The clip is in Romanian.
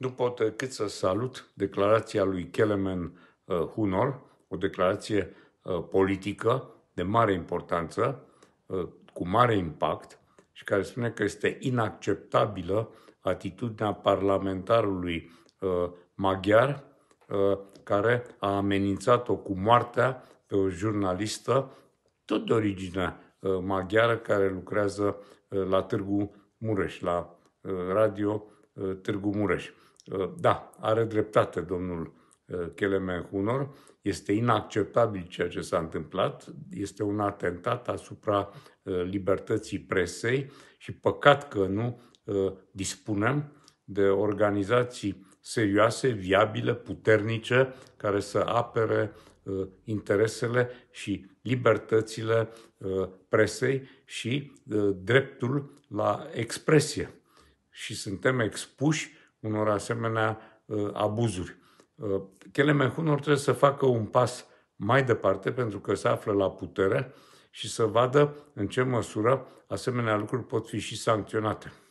nu pot decât să salut declarația lui Kelemen uh, Hunor, o declarație uh, politică de mare importanță, uh, cu mare impact și care spune că este inacceptabilă atitudinea parlamentarului maghiar care a amenințat-o cu moartea pe o jurnalistă tot de origine maghiară care lucrează la Târgu Mureș, la radio Uh, Târgu Mureș. Uh, da, are dreptate domnul Kelemen uh, Hunor. Este inacceptabil ceea ce s-a întâmplat. Este un atentat asupra libertății presei și păcat că nu dispunem de organizații serioase, viabile, puternice, care să apere interesele și libertățile presei și dreptul la expresie și suntem expuși unor asemenea uh, abuzuri. Uh, Hunor trebuie să facă un pas mai departe pentru că se află la putere și să vadă în ce măsură asemenea lucruri pot fi și sancționate.